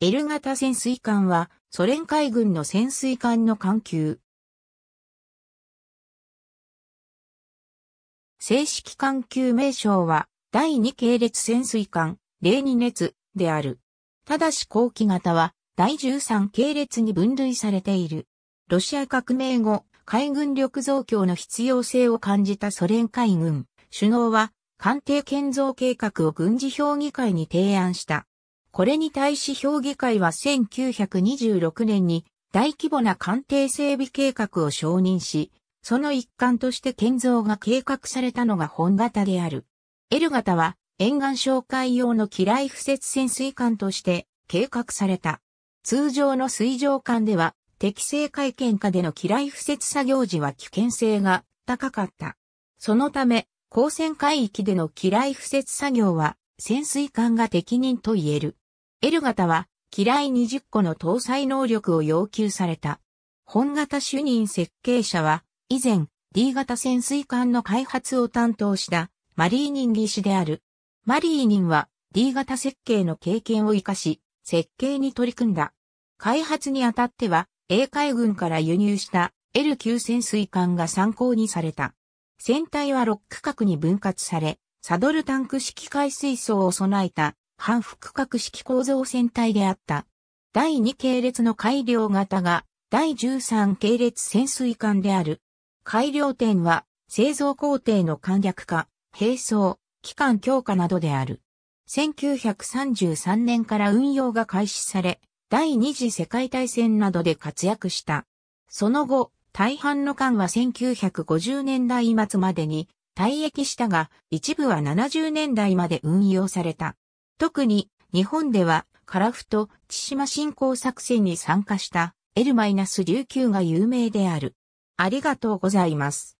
L 型潜水艦はソ連海軍の潜水艦の艦級。正式艦級名称は第2系列潜水艦02熱である。ただし後期型は第13系列に分類されている。ロシア革命後、海軍力増強の必要性を感じたソ連海軍首脳は艦艇建造計画を軍事評議会に提案した。これに対し評議会は1926年に大規模な官邸整備計画を承認し、その一環として建造が計画されたのが本型である。L 型は沿岸紹介用の機雷敷設潜水艦として計画された。通常の水上艦では適正海圏下での機雷敷設作業時は危険性が高かった。そのため、高専海域での機雷敷設作業は潜水艦が適任と言える。L 型は、機雷20個の搭載能力を要求された。本型主任設計者は、以前、D 型潜水艦の開発を担当したマリーニン技師である。マリーニンは D 型設計の経験を活かし、設計に取り組んだ。開発にあたっては、A 海軍から輸入した L 級潜水艦が参考にされた。船体は6区画に分割され、サドルタンク式海水槽を備えた半複核式構造船体であった。第2系列の改良型が第13系列潜水艦である。改良点は製造工程の簡略化、並走、機関強化などである。1933年から運用が開始され、第二次世界大戦などで活躍した。その後、大半の艦は1950年代末までに退役したが、一部は70年代まで運用された。特に、日本では、樺太、千島振興作戦に参加した L- 1 9が有名である。ありがとうございます。